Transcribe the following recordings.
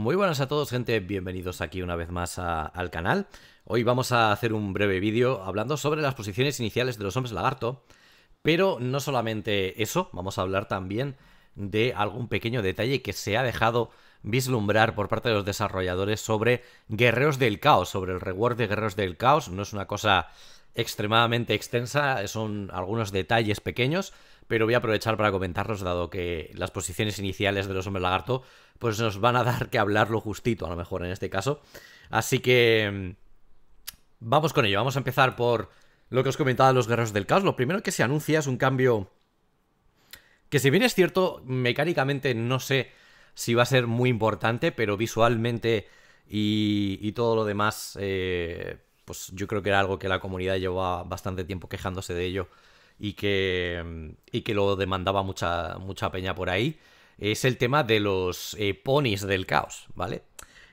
Muy buenas a todos gente, bienvenidos aquí una vez más al canal. Hoy vamos a hacer un breve vídeo hablando sobre las posiciones iniciales de los hombres lagarto, pero no solamente eso, vamos a hablar también de algún pequeño detalle que se ha dejado vislumbrar por parte de los desarrolladores sobre Guerreros del Caos, sobre el reward de Guerreros del Caos. No es una cosa extremadamente extensa, son algunos detalles pequeños, pero voy a aprovechar para comentarlos dado que las posiciones iniciales de los hombres lagarto pues nos van a dar que hablarlo justito, a lo mejor en este caso. Así que mm, vamos con ello. Vamos a empezar por lo que os comentaba de los guerreros del caos. Lo primero que se anuncia es un cambio que si bien es cierto, mecánicamente no sé si va a ser muy importante, pero visualmente y, todo lo demás, eh, pues yo creo que era algo que la comunidad llevaba bastante tiempo quejándose de ello y que, mm, y que lo demandaba mucha, mucha peña por ahí es el tema de los eh, ponis del caos, ¿vale?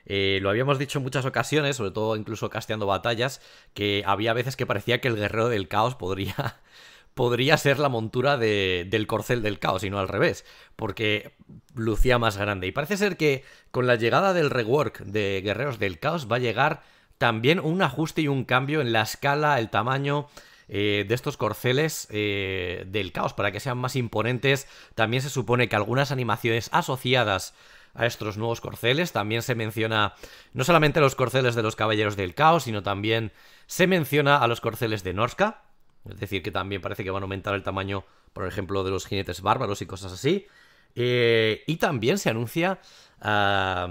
Eh, lo habíamos dicho en muchas ocasiones, sobre todo incluso casteando batallas, que había veces que parecía que el guerrero del caos podría, podría ser la montura del corcel del caos y no al revés, porque lucía más grande. Y parece ser que con la llegada del rework de guerreros del caos va a llegar también un ajuste y un cambio en la escala, el tamaño eh, de estos corceles eh, del caos para que sean más imponentes. También se supone que algunas animaciones asociadas a estos nuevos corceles. También se menciona no solamente los corceles de los Caballeros del Caos, sino también se menciona a los corceles de Norsca, Es decir, que también parece que van a aumentar el tamaño, por ejemplo, de los jinetes bárbaros y cosas así. Eh, y también se anuncia a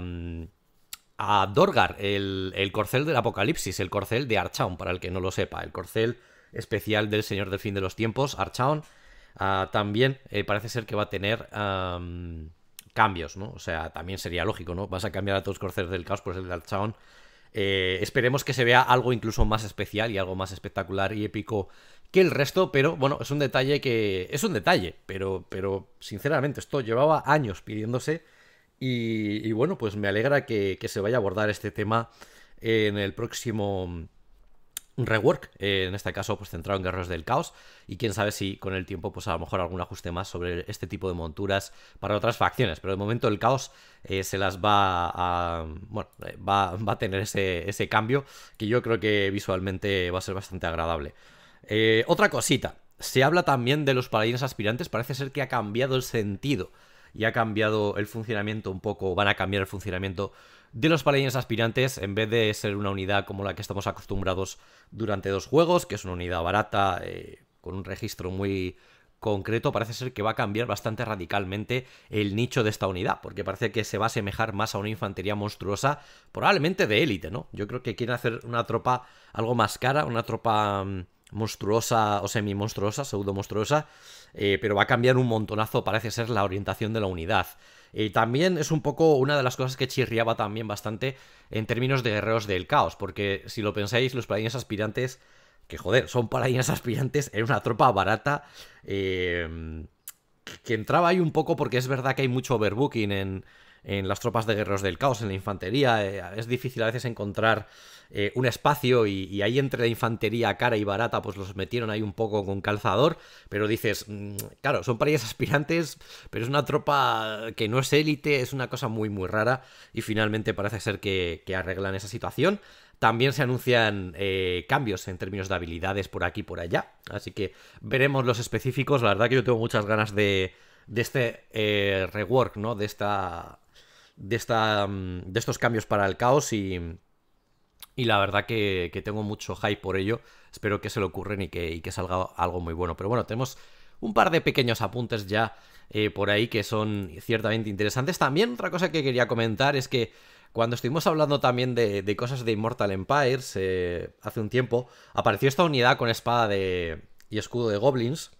Dorgar, el, el, corcel del Apocalipsis, el corcel de Archaon, para el que no lo sepa, el corcel especial del Señor del Fin de los Tiempos, Archaon, ah, también eh, parece ser que va a tener cambios, ¿no? O sea, también sería lógico, ¿no? Vas a cambiar a todos los corceles del caos por el de Archaon. Eh, esperemos que se vea algo incluso más especial y algo más espectacular y épico que el resto, pero bueno, es un detalle que. Es un detalle, pero, pero sinceramente, esto llevaba años pidiéndose. Y, bueno, pues me alegra que se vaya a abordar este tema en el próximo un rework, eh, en este caso pues centrado en Guerreros del Caos, y quién sabe si con el tiempo pues a lo mejor algún ajuste más sobre este tipo de monturas para otras facciones, pero de momento el Caos eh, se las va a, bueno, eh, va, a tener ese, ese, cambio que yo creo que visualmente va a ser bastante agradable. otra cosita, se habla también de los paladines aspirantes, parece ser que ha cambiado el sentido y ha cambiado el funcionamiento un poco, van a cambiar el funcionamiento de los paladines aspirantes en vez de ser una unidad como la que estamos acostumbrados durante dos juegos, que es una unidad barata eh, con un registro muy concreto, parece ser que va a cambiar bastante radicalmente el nicho de esta unidad, porque parece que se va a asemejar más a una infantería monstruosa, probablemente de élite, ¿no? Yo creo que quieren hacer una tropa algo más cara, una tropa mm, monstruosa o semi-monstruosa, pseudo-monstruosa, eh, pero va a cambiar un montonazo, parece ser, la orientación de la unidad. Y también es un poco una de las cosas que chirriaba también bastante en términos de guerreros del caos, porque si lo pensáis, los paladines aspirantes, que joder, son paladines aspirantes, en una tropa barata. Eh, que entraba ahí un poco porque es verdad que hay mucho overbooking en, en las tropas de guerreros del caos, en la infantería. Eh, es difícil a veces encontrar eh, un espacio y, ahí entre la infantería cara y barata, pues los metieron ahí un poco con calzador. Pero dices, mm, claro, son parillas aspirantes, pero es una tropa que no es élite, es una cosa muy, muy rara. Y finalmente parece ser que, arreglan esa situación. También se anuncian eh, cambios en términos de habilidades por aquí y por allá. Así que veremos los específicos. La verdad que yo tengo muchas ganas de, de este rework, ¿no? De esta de, esta, mm, de estos cambios para el caos y, la verdad que, tengo mucho hype por ello. Espero que se lo ocurren y que, salga algo muy bueno. Pero bueno, tenemos un par de pequeños apuntes ya eh, por ahí que son ciertamente interesantes. También otra cosa que quería comentar es que cuando estuvimos hablando también de, cosas de Immortal Empires eh, hace un tiempo, apareció esta unidad con espada de, y escudo de goblins.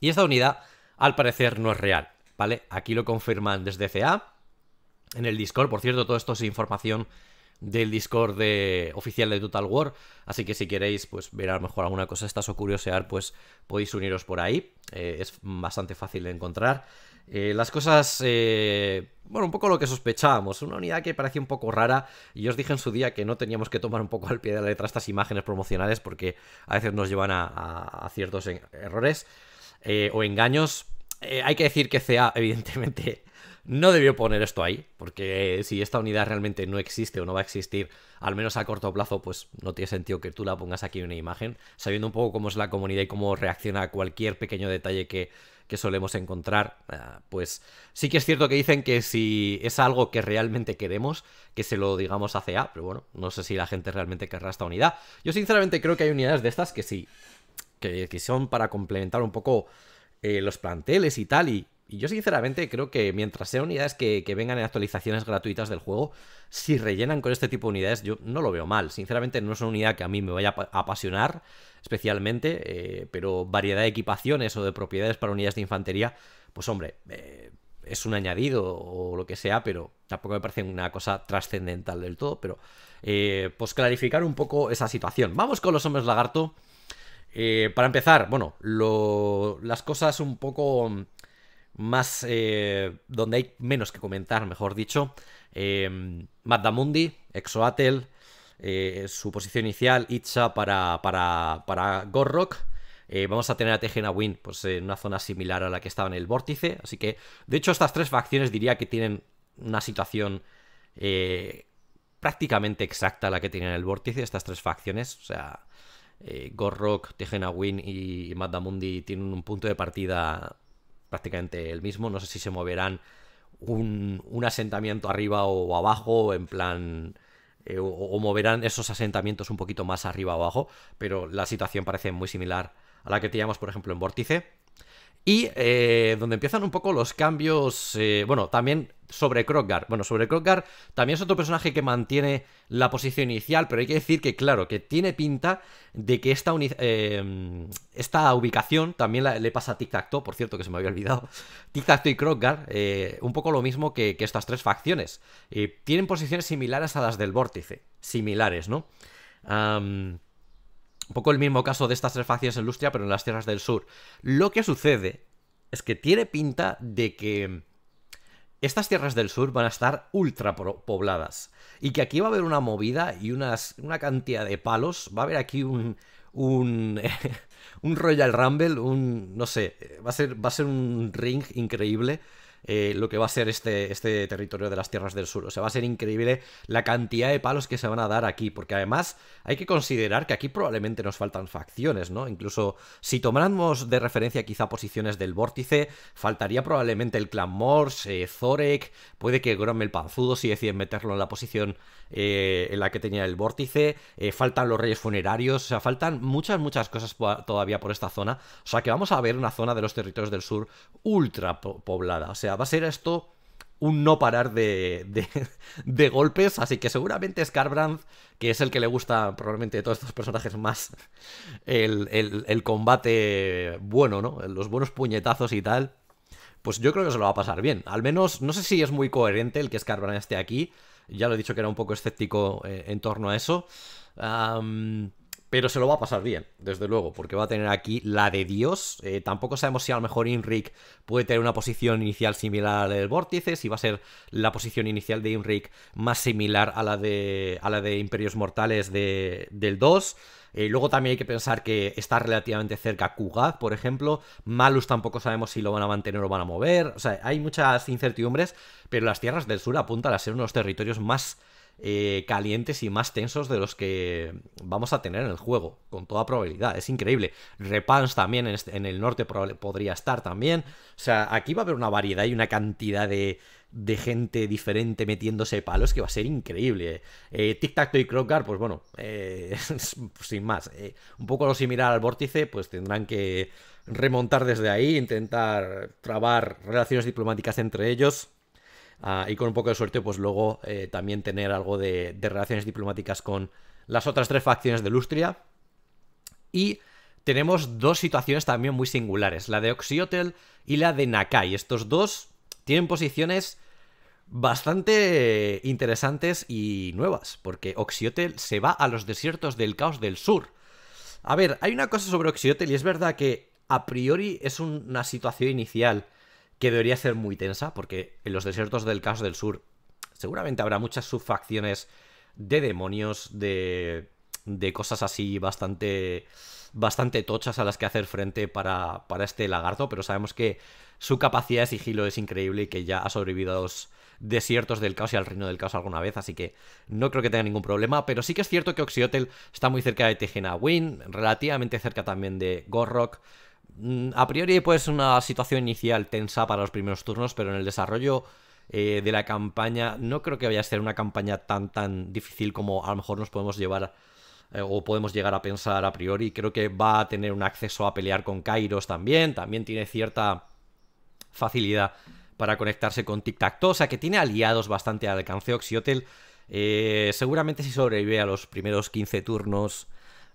Y esta unidad, al parecer, no es real, ¿vale? Aquí lo confirman desde CA en el Discord. Por cierto, todo esto es información del Discord de, oficial de Total War. Así que si queréis pues, ver a lo mejor alguna cosa estas o curiosear, pues podéis uniros por ahí. Eh, es bastante fácil de encontrar. Eh, las cosas, eh, bueno, un poco lo que sospechábamos, una unidad que parecía un poco rara. Yo os dije en su día que no teníamos que tomar un poco al pie de la letra estas imágenes promocionales porque a veces nos llevan a, ciertos errores o engaños. hay que decir que CA, evidentemente, no debió poner esto ahí, porque si esta unidad realmente no existe o no va a existir, al menos a corto plazo, pues no tiene sentido que tú la pongas aquí en una imagen, sabiendo un poco cómo es la comunidad y cómo reacciona a cualquier pequeño detalle que, que solemos encontrar, eh, pues sí que es cierto que dicen que si es algo que realmente queremos, que se lo digamos a A, pero bueno, no sé si la gente realmente querrá esta unidad. Yo sinceramente creo que hay unidades de estas que sí, que, son para complementar un poco eh, los planteles y tal, y y yo sinceramente creo que mientras sean unidades que, vengan en actualizaciones gratuitas del juego, si rellenan con este tipo de unidades, yo no lo veo mal. Sinceramente no es una unidad que a mí me vaya a apasionar especialmente, eh, pero variedad de equipaciones o de propiedades para unidades de infantería, pues hombre, eh, es un añadido o lo que sea, pero tampoco me parece una cosa trascendental del todo, pero eh, pues clarificar un poco esa situación. Vamos con los hombres lagarto. para empezar, bueno, las cosas un poco más eh, donde hay menos que comentar, mejor dicho. Em, eh, Exoatel, su posición inicial, Itcha para, para, para Gorrock. Eh, vamos a tener a Tejena Win pues, en una zona similar a la que estaba en el vórtice. Así que, de hecho, estas tres facciones diría que tienen una situación eh, prácticamente exacta a la que tienen el vórtice, estas tres facciones. O sea, Gorrock, Tejena Win y Madamundi tienen un punto de partida prácticamente el mismo. No sé si se moverán un, asentamiento arriba o abajo, en plan... Eh, o, moverán esos asentamientos un poquito más arriba o abajo, pero la situación parece muy similar a la que teníamos, por ejemplo, en Vórtice. Y eh, donde empiezan un poco los cambios, eh, bueno, también sobre Kroggar. Bueno, sobre Kroggar también es otro personaje que mantiene la posición inicial, pero hay que decir que, claro, que tiene pinta de que esta, em, esta ubicación también le pasa a Tic Tac Toe, por cierto, que se me había olvidado. Tic Tac Toe y Kroggar, eh, un poco lo mismo que, estas tres facciones. tienen posiciones similares a las del vórtice, similares, ¿no? Un poco el mismo caso de estas tres facciones en Lustria, pero en las tierras del sur. Lo que sucede es que tiene pinta de que estas tierras del sur van a estar ultra pobladas. Y que aquí va a haber una movida y una cantidad de palos. Va a haber aquí un. Royal Rumble, un. no sé. ser, va a ser un ring increíble. Eh, lo que va a ser este, este territorio de las tierras del sur. O sea, va a ser increíble la cantidad de palos que se van a dar aquí, porque además hay que considerar que aquí probablemente nos faltan facciones, ¿no? Incluso si tomáramos de referencia quizá posiciones del vórtice, faltaría probablemente el clan Mors, eh, Zorek, puede que Grom el Panzudo si deciden meterlo en la posición eh, en la que tenía el vórtice, faltan los reyes funerarios, o sea, faltan muchas, muchas cosas todavía por esta zona. O sea, que vamos a ver una zona de los territorios del sur ultra poblada, o sea, va a ser esto un no parar de, golpes, así que seguramente Scarbrand, que es el que le gusta probablemente de todos estos personajes más, el, combate bueno, ¿no? Los buenos puñetazos y tal, pues yo creo que se lo va a pasar bien. Al menos, no sé si es muy coherente el que Scarbrand esté aquí, ya lo he dicho que era un poco escéptico eh, en torno a eso. Pero se lo va a pasar bien, desde luego, porque va a tener aquí la de Dios. Eh, tampoco sabemos si a lo mejor Inric puede tener una posición inicial similar a la del Vórtice, si va a ser la posición inicial de Inric más similar a la de, a la de Imperios Mortales de, del 2. Eh, luego también hay que pensar que está relativamente cerca Kugath, por ejemplo. Malus tampoco sabemos si lo van a mantener o lo van a mover. O sea, hay muchas incertidumbres, pero las tierras del sur apuntan a ser unos territorios más eh, calientes y más tensos de los que vamos a tener en el juego, con toda probabilidad. Es increíble. Repans también en, este, el norte podría estar también. O sea, aquí va a haber una variedad y una cantidad de, gente diferente metiéndose palos que va a ser increíble. Eh, Tic Tac Toe y Crocar, pues bueno, eh, sin más. un poco lo similar al vórtice, pues tendrán que remontar desde ahí, intentar trabar relaciones diplomáticas entre ellos. Ah, y con un poco de suerte, pues luego eh, también tener algo de, de, relaciones diplomáticas con las otras tres facciones de Lustria. Y tenemos dos situaciones también muy singulares, la de Oxiotel y la de Nakai. Estos dos tienen posiciones bastante interesantes y nuevas, porque Oxiotel se va a los desiertos del caos del sur. A ver, hay una cosa sobre Oxiotel y es verdad que a priori es una situación inicial que debería ser muy tensa, porque en los desiertos del Caos del Sur seguramente habrá muchas subfacciones de demonios, de, de cosas así bastante, bastante tochas a las que hacer frente para, para este lagarto, pero sabemos que su capacidad de sigilo es increíble y que ya ha sobrevivido a los desiertos del caos y al reino del caos alguna vez, así que no creo que tenga ningún problema, pero sí que es cierto que Oxiotel está muy cerca de Tejena relativamente cerca también de Gorrok, Mm, a priori puede ser una situación inicial tensa para los primeros turnos, pero en el desarrollo eh, de la campaña no creo que vaya a ser una campaña tan tan difícil como a lo mejor nos podemos llevar eh, o podemos llegar a pensar a priori. Creo que va a tener un acceso a pelear con Kairos también, también tiene cierta facilidad para conectarse con Tic Tac Toe, o sea que tiene aliados bastante al alcance. Oxiotel eh, seguramente si sobrevive a los primeros 15 turnos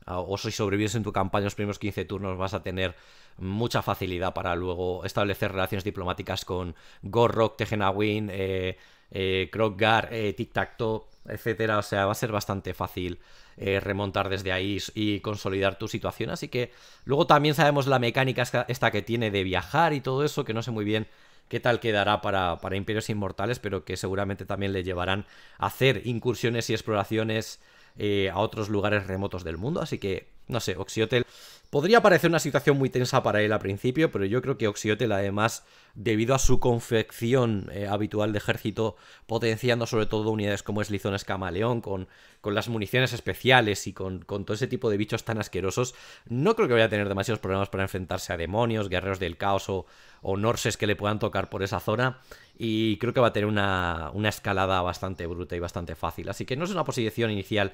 Ah, o si sobrevives en tu campaña los primeros 15 turnos vas a tener mucha facilidad para luego establecer relaciones diplomáticas con Gorrok, Tejenawin, eh, eh Kroggar, eh, Tic Tac Toe, etcétera. O sea, va a ser bastante fácil eh, remontar desde ahí y consolidar tu situación. Así que luego también sabemos la mecánica esta que tiene de viajar y todo eso, que no sé muy bien qué tal quedará para, para Imperios Inmortales, pero que seguramente también le llevarán a hacer incursiones y exploraciones eh, a otros lugares remotos del mundo. Así que, no sé, Oxiotel Podría parecer una situación muy tensa para él al principio, pero yo creo que Oxiotel además, debido a su confección eh, habitual de ejército, potenciando sobre todo unidades como es Lizones Camaleón, con, con las municiones especiales y con, todo ese tipo de bichos tan asquerosos, no creo que vaya a tener demasiados problemas para enfrentarse a demonios, guerreros del caos o, o norses que le puedan tocar por esa zona. Y creo que va a tener una, una escalada bastante bruta y bastante fácil. Así que no es una posición inicial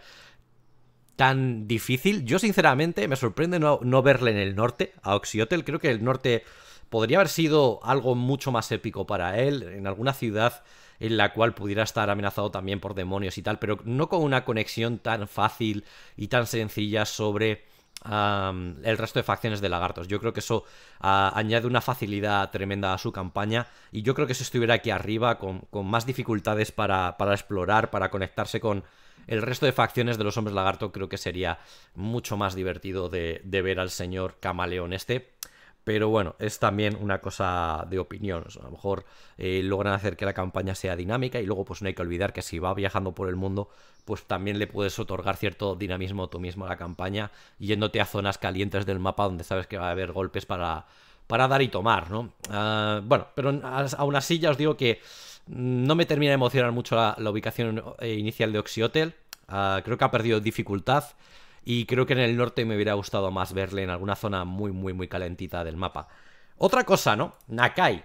tan difícil. Yo, sinceramente, me sorprende no, verle en el norte, a Oxiotel. Creo que el norte podría haber sido algo mucho más épico para él, en alguna ciudad en la cual pudiera estar amenazado también por demonios y tal, pero no con una conexión tan fácil y tan sencilla sobre el resto de facciones de lagartos. Yo creo que eso añade una facilidad tremenda a su campaña y yo creo que si estuviera aquí arriba con, más dificultades para, para explorar, para conectarse con, el resto de facciones de los hombres lagarto creo que sería mucho más divertido de, ver al señor camaleón este. Pero bueno, es también una cosa de opinión. a lo mejor eh, logran hacer que la campaña sea dinámica y luego pues no hay que olvidar que si va viajando por el mundo, pues también le puedes otorgar cierto dinamismo tú mismo a la campaña, yéndote a zonas calientes del mapa donde sabes que va a haber golpes para, para dar y tomar, ¿no? Ah, bueno, pero aún así ya os digo que no me termina de emocionar mucho la, ubicación eh, inicial de Oxiotel. Ah, creo que ha perdido dificultad. Y creo que en el norte me hubiera gustado más verle en alguna zona muy, muy, muy calentita del mapa. Otra cosa, ¿no? Nakai.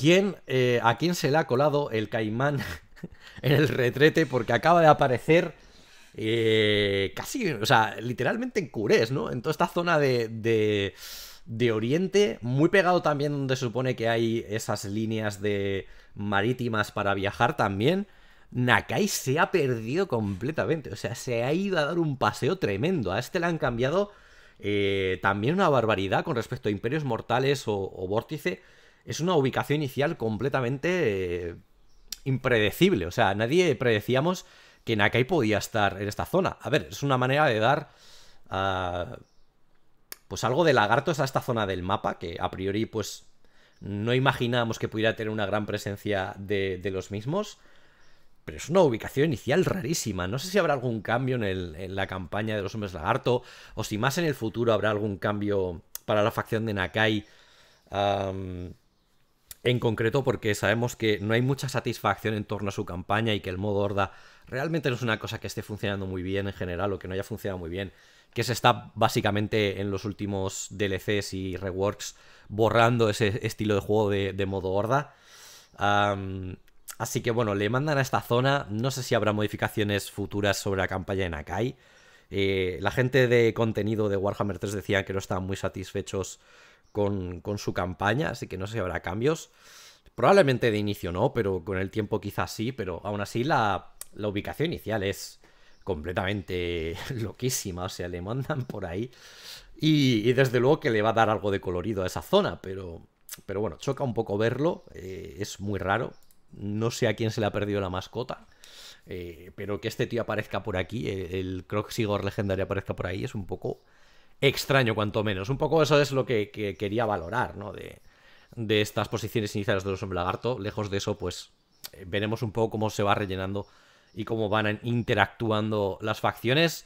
Eh, ¿A quién se le ha colado el caimán en el retrete? Porque acaba de aparecer eh, casi, o sea, literalmente en Cures, ¿no? En toda esta zona de, de, Oriente, muy pegado también donde se supone que hay esas líneas de marítimas para viajar también. Nakai se ha perdido completamente. O sea, se ha ido a dar un paseo tremendo. A este le han cambiado eh, también una barbaridad con respecto a Imperios Mortales o, Vórtice. Es una ubicación inicial completamente eh, impredecible. O sea, nadie predecíamos que Nakai podía estar en esta zona. A ver, es una manera de dar... Ah, pues algo de lagartos a esta zona del mapa, que a priori pues no imaginábamos que pudiera tener una gran presencia de, los mismos. Pero es una ubicación inicial rarísima. No sé si habrá algún cambio en, la campaña de los hombres lagarto, o si más en el futuro habrá algún cambio para la facción de Nakai en concreto porque sabemos que no hay mucha satisfacción en torno a su campaña y que el modo horda realmente no es una cosa que esté funcionando muy bien en general o que no haya funcionado muy bien, que se está básicamente en los últimos DLCs y reworks borrando ese estilo de juego de, modo horda. así que bueno, le mandan a esta zona, no sé si habrá modificaciones futuras sobre la campaña en Nakai. Eh, la gente de contenido de Warhammer 3 decía que no estaban muy satisfechos con, su campaña, así que no sé si habrá cambios. Probablemente de inicio no, pero con el tiempo quizás sí, pero aún así la, ubicación inicial es completamente loquísima, o sea, le mandan por ahí. Y, desde luego que le va a dar algo de colorido a esa zona, pero, pero bueno, choca un poco verlo, eh, es muy raro. No sé a quién se le ha perdido la mascota, eh, pero que este tío aparezca por aquí, el, Crocsigor legendario aparezca por ahí, es un poco extraño, cuanto menos. Un poco eso es lo que, quería valorar, ¿no? De, estas posiciones iniciales de los hombres lagarto. Lejos de eso, pues eh, veremos un poco cómo se va rellenando y cómo van interactuando las facciones.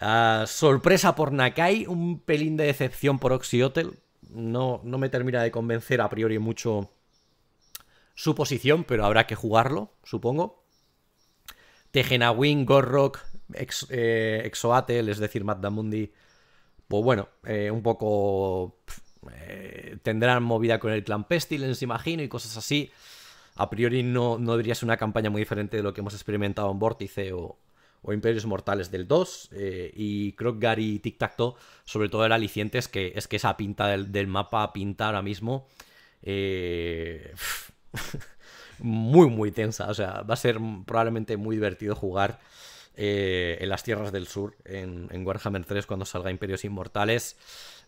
Ah, sorpresa por Nakai, un pelín de decepción por Oxyotel. No, no me termina de convencer a priori mucho su posición, pero habrá que jugarlo, supongo. Tejenawin, Gorrok, eh, Exoatel, es decir, Maddamundi, pues bueno, eh, un poco eh, tendrán movida con el clan Pestilence, imagino, y cosas así. A priori no, no debería ser una campaña muy diferente de lo que hemos experimentado en Vórtice o, Imperios Mortales del 2. Eh, y creo y Tic Tac Toe, sobre todo, el Aliciente, que es que esa pinta del, del mapa pinta ahora mismo. muy, muy tensa. O sea, va a ser probablemente muy divertido jugar eh, en las tierras del sur, en, en, Warhammer 3, cuando salga Imperios Inmortales.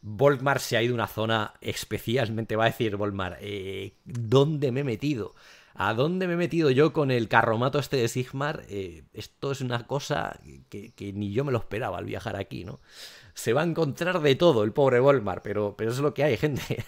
Volmar se ha ido a una zona especialmente, va a decir Volmar, eh, ¿dónde me he metido? ¿A dónde me he metido yo con el carromato este de Sigmar? Eh, esto es una cosa que, ni yo me lo esperaba al viajar aquí, ¿no? Se va a encontrar de todo el pobre Volmar, pero, pero eso es lo que hay, gente.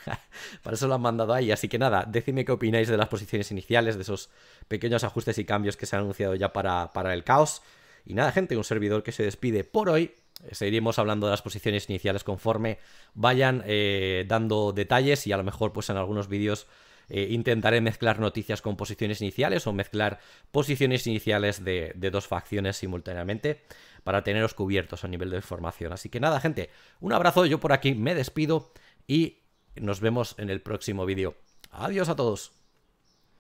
Para eso lo han mandado ahí. Así que nada, decidme qué opináis de las posiciones iniciales, de esos pequeños ajustes y cambios que se han anunciado ya para, para el caos. Y nada, gente, un servidor que se despide por hoy. Seguiremos hablando de las posiciones iniciales conforme vayan eh, dando detalles y a lo mejor pues en algunos vídeos eh, intentaré mezclar noticias con posiciones iniciales o mezclar posiciones iniciales de, de dos facciones simultáneamente para teneros cubiertos a nivel de información. Así que nada, gente, un abrazo, yo por aquí me despido y nos vemos en el próximo vídeo. Adiós a todos.